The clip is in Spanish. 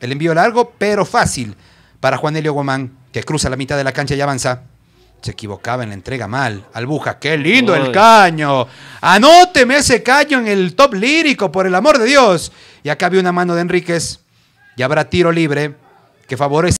El envío largo, pero fácil para Juan Elio Guamán, que cruza la mitad de la cancha y avanza. Se equivocaba en la entrega mal. Albuja, qué lindo el caño. Anóteme ese caño en el top lírico, por el amor de Dios. Y acá había una mano de Enríquez. Y habrá tiro libre que favorece.